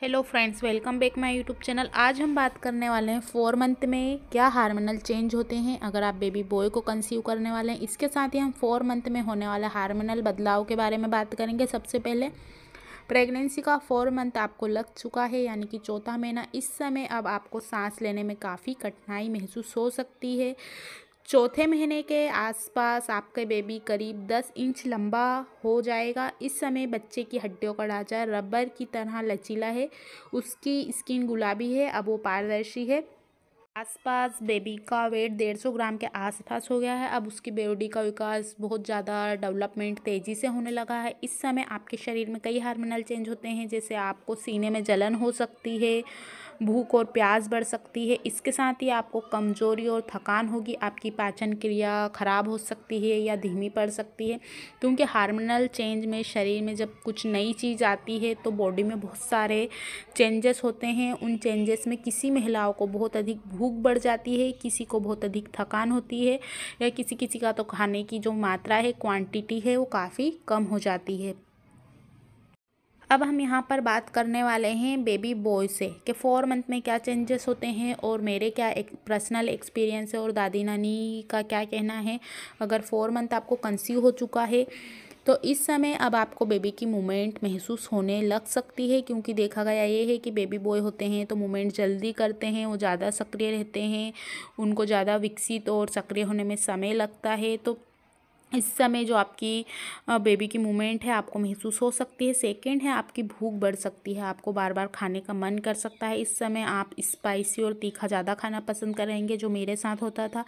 hello friends welcome back my YouTube channel आज हम बात करने वाले हैं फोर मंथ में क्या हार्मोनल चेंज होते हैं अगर आप बेबी बॉय को कंसीव करने वाले हैं इसके साथ ही हम फोर मंथ में होने वाला हार्मोनल बदलाव के बारे में बात करेंगे सबसे पहले प्रेगनेंसी का फोर मंथ आपको लग चुका है यानी कि चौथा महीना इस समय अब आपको सांस लेने में काफ़ी कठिनाई महसूस हो सकती है चौथे महीने के आसपास आपके बेबी करीब 10 इंच लंबा हो जाएगा इस समय बच्चे की हड्डियों का ढांचा रबर की तरह लचीला है उसकी स्किन गुलाबी है अब वो पारदर्शी है आसपास बेबी का वेट डेढ़ सौ ग्राम के आसपास हो गया है अब उसकी बॉडी का विकास बहुत ज़्यादा डेवलपमेंट तेज़ी से होने लगा है इस समय आपके शरीर में कई हार्मोनल चेंज होते हैं जैसे आपको सीने में जलन हो सकती है भूख और प्यास बढ़ सकती है इसके साथ ही आपको कमज़ोरी और थकान होगी आपकी पाचन क्रिया ख़राब हो सकती है या धीमी पड़ सकती है क्योंकि हार्मोनल चेंज में शरीर में जब कुछ नई चीज़ आती है तो बॉडी में बहुत सारे चेंजेस होते हैं उन चेंजेस में किसी महिलाओं को बहुत अधिक भूख बढ़ जाती है किसी को बहुत अधिक थकान होती है या किसी किसी का तो खाने की जो मात्रा है क्वांटिटी है वो काफ़ी कम हो जाती है अब हम यहाँ पर बात करने वाले हैं बेबी बॉय से कि फोर मंथ में क्या चेंजेस होते हैं और मेरे क्या एक पर्सनल एक्सपीरियंस है और दादी नानी का क्या कहना है अगर फोर मंथ आपको कंसीव हो चुका है तो इस समय अब आपको बेबी की मूवमेंट महसूस होने लग सकती है क्योंकि देखा गया ये है कि बेबी बॉय होते हैं तो मूवमेंट जल्दी करते हैं वो ज़्यादा सक्रिय रहते हैं उनको ज़्यादा विकसित और सक्रिय होने में समय लगता है तो इस समय जो आपकी बेबी की मूवमेंट है आपको महसूस हो सकती है सेकंड है आपकी भूख बढ़ सकती है आपको बार बार खाने का मन कर सकता है इस समय आप स्पाइसी और तीखा ज़्यादा खाना पसंद करेंगे जो मेरे साथ होता था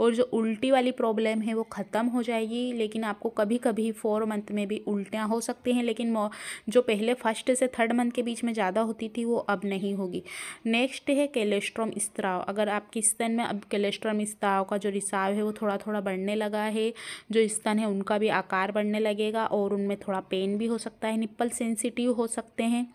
और जो उल्टी वाली प्रॉब्लम है वो ख़त्म हो जाएगी लेकिन आपको कभी कभी फोर मंथ में भी उल्टियाँ हो सकती हैं लेकिन जो पहले फर्स्ट से थर्ड मंथ के बीच में ज़्यादा होती थी वो अब नहीं होगी नेक्स्ट है कैलेस्ट्रॉम स्त्राव अगर आपके स्तन में अब कैलेस्ट्रॉम स्त्राव का जो रिसाव है वो थोड़ा थोड़ा बढ़ने लगा है जो स्तन है उनका भी आकार बढ़ने लगेगा और उनमें थोड़ा पेन भी हो सकता है निप्पल सेंसिटिव हो सकते हैं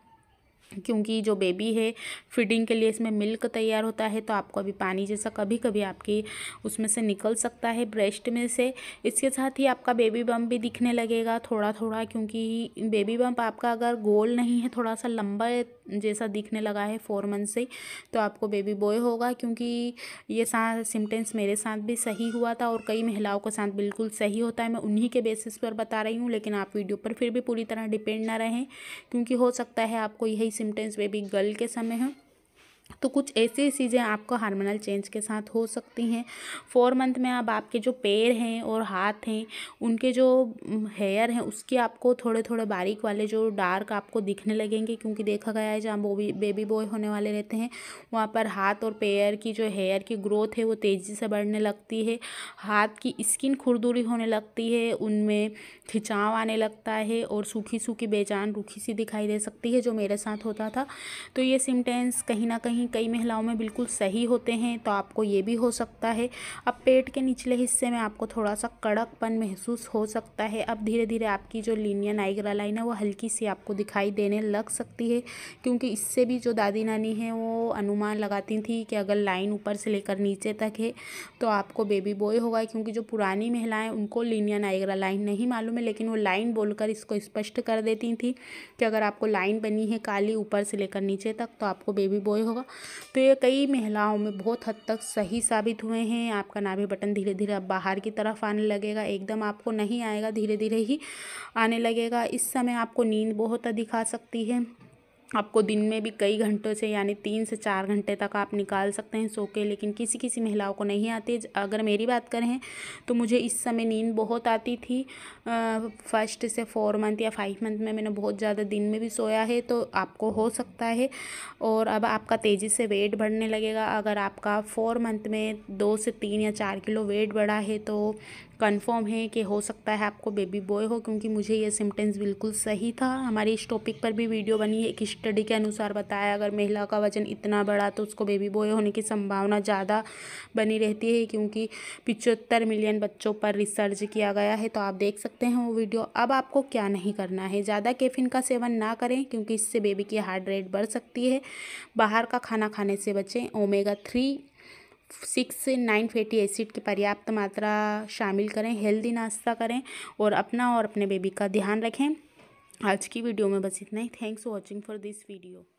क्योंकि जो बेबी है फीडिंग के लिए इसमें मिल्क तैयार होता है तो आपको अभी पानी जैसा कभी कभी आपकी उसमें से निकल सकता है ब्रेस्ट में से इसके साथ ही आपका बेबी बम्प भी दिखने लगेगा थोड़ा थोड़ा क्योंकि बेबी बम्प आपका अगर गोल नहीं है थोड़ा सा लंबा जैसा दिखने लगा है फोर मंथ से तो आपको बेबी बॉय होगा क्योंकि ये सिम्टम्स मेरे साथ भी सही हुआ था और कई महिलाओं के साथ बिल्कुल सही होता है मैं उन्हीं के बेसिस पर बता रही हूँ लेकिन आप वीडियो पर फिर भी पूरी तरह डिपेंड ना रहें क्योंकि हो सकता है आपको यही वे बेबी गर्ल के समय है तो कुछ ऐसी चीज़ें आपको हार्मोनल चेंज के साथ हो सकती हैं फोर मंथ में अब आपके जो पैर हैं और हाथ हैं उनके जो हेयर हैं उसके आपको थोड़े थोड़े बारीक वाले जो डार्क आपको दिखने लगेंगे क्योंकि देखा गया है जहाँ बोबी बेबी बॉय होने वाले रहते हैं वहाँ पर हाथ और पैर की जो हेयर की ग्रोथ है वो तेज़ी से बढ़ने लगती है हाथ की स्किन खुरदुरी होने लगती है उनमें खिंचाव आने लगता है और सूखी सूखी बेजान रूखी सी दिखाई दे सकती है जो मेरे साथ होता था तो ये सिमटेंस कहीं ना कहीं कहीं कई महिलाओं में बिल्कुल सही होते हैं तो आपको ये भी हो सकता है अब पेट के निचले हिस्से में आपको थोड़ा सा कड़कपन महसूस हो सकता है अब धीरे धीरे आपकी जो लीनियन आइग्रा लाइन है वो हल्की सी आपको दिखाई देने लग सकती है क्योंकि इससे भी जो दादी नानी हैं वो अनुमान लगाती थी कि अगर लाइन ऊपर से लेकर नीचे तक है तो आपको बेबी बॉय होगा क्योंकि जो पुरानी महिलाएं उनको लीनियन आइग्रा लाइन नहीं मालूम है लेकिन वो लाइन बोलकर इसको स्पष्ट कर देती थी कि अगर आपको लाइन बनी है काली ऊपर से लेकर नीचे तक तो आपको बेबी बॉय होगा होगा तो ये कई महिलाओं में बहुत हद तक सही साबित हुए हैं आपका नाभि बटन धीरे धीरे अब बाहर की तरफ आने लगेगा एकदम आपको नहीं आएगा धीरे धीरे ही आने लगेगा इस समय आपको नींद बहुत अधिक आ सकती है आपको दिन में भी कई घंटों से यानी तीन से चार घंटे तक आप निकाल सकते हैं सो के लेकिन किसी किसी महिलाओं को नहीं आती अगर मेरी बात करें तो मुझे इस समय नींद बहुत आती थी फर्स्ट से फोर मंथ या फाइव मंथ में मैंने बहुत ज़्यादा दिन में भी सोया है तो आपको हो सकता है और अब आपका तेज़ी से वेट बढ़ने लगेगा अगर आपका फोर मंथ में दो से तीन या चार किलो वेट बढ़ा है तो कंफर्म है कि हो सकता है आपको बेबी बॉय हो क्योंकि मुझे ये सिम्टम्स बिल्कुल सही था हमारे इस टॉपिक पर भी वीडियो बनी है एक स्टडी के अनुसार बताया अगर महिला का वजन इतना बढ़ा तो उसको बेबी बॉय होने की संभावना ज़्यादा बनी रहती है क्योंकि पिचहत्तर मिलियन बच्चों पर रिसर्च किया गया है तो आप देख सकते हैं वो वीडियो अब आपको क्या नहीं करना है ज़्यादा कैफिन का सेवन ना करें क्योंकि इससे बेबी की हार्ट रेट बढ़ सकती है बाहर का खाना खाने से बचें ओमेगा थ्री सिक्स से नाइन फैटी एसिड की पर्याप्त मात्रा शामिल करें हेल्दी नाश्ता करें और अपना और अपने बेबी का ध्यान रखें आज की वीडियो में बस इतना ही thanks for watching for this video